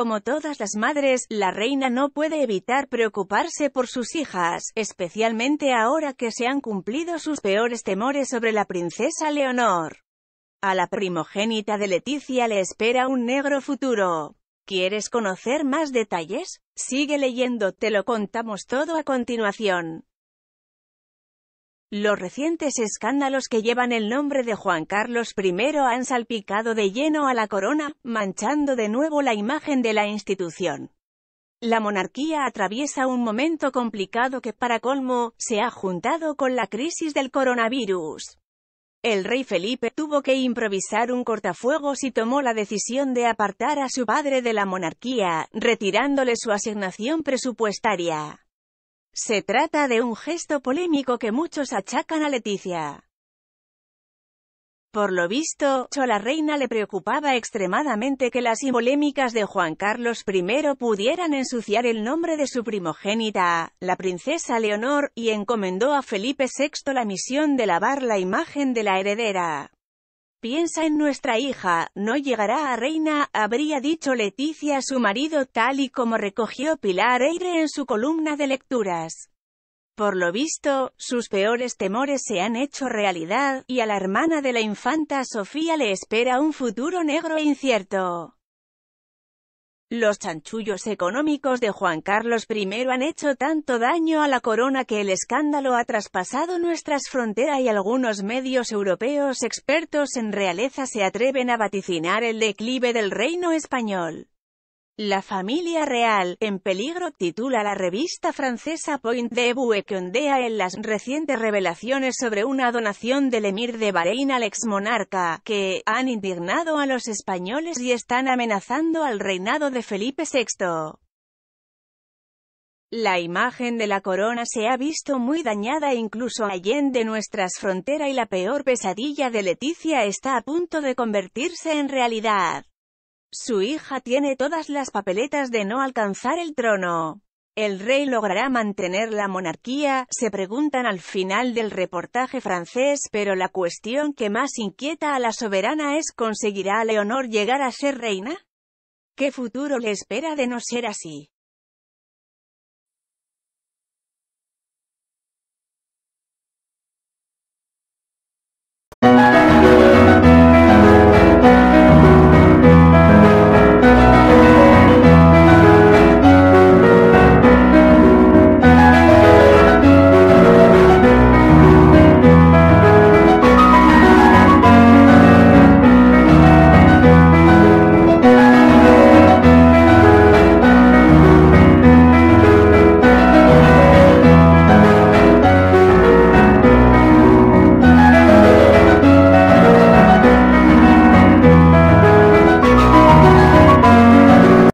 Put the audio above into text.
Como todas las madres, la reina no puede evitar preocuparse por sus hijas, especialmente ahora que se han cumplido sus peores temores sobre la princesa Leonor. A la primogénita de Leticia le espera un negro futuro. ¿Quieres conocer más detalles? Sigue leyendo, te lo contamos todo a continuación. Los recientes escándalos que llevan el nombre de Juan Carlos I han salpicado de lleno a la corona, manchando de nuevo la imagen de la institución. La monarquía atraviesa un momento complicado que para colmo, se ha juntado con la crisis del coronavirus. El rey Felipe tuvo que improvisar un cortafuegos y tomó la decisión de apartar a su padre de la monarquía, retirándole su asignación presupuestaria. Se trata de un gesto polémico que muchos achacan a Leticia. Por lo visto, a la reina le preocupaba extremadamente que las polémicas de Juan Carlos I pudieran ensuciar el nombre de su primogénita, la princesa Leonor, y encomendó a Felipe VI la misión de lavar la imagen de la heredera. Piensa en nuestra hija, no llegará a reina, habría dicho Leticia a su marido tal y como recogió Pilar Eire en su columna de lecturas. Por lo visto, sus peores temores se han hecho realidad, y a la hermana de la infanta Sofía le espera un futuro negro e incierto. Los chanchullos económicos de Juan Carlos I han hecho tanto daño a la corona que el escándalo ha traspasado nuestras fronteras y algunos medios europeos expertos en realeza se atreven a vaticinar el declive del reino español. La familia real, en peligro, titula la revista francesa Point de Vue que ondea en las recientes revelaciones sobre una donación del emir de Bahrein al exmonarca, que han indignado a los españoles y están amenazando al reinado de Felipe VI. La imagen de la corona se ha visto muy dañada e incluso allende nuestras fronteras y la peor pesadilla de Leticia está a punto de convertirse en realidad. Su hija tiene todas las papeletas de no alcanzar el trono. ¿El rey logrará mantener la monarquía? Se preguntan al final del reportaje francés, pero la cuestión que más inquieta a la soberana es ¿conseguirá a Leonor llegar a ser reina? ¿Qué futuro le espera de no ser así?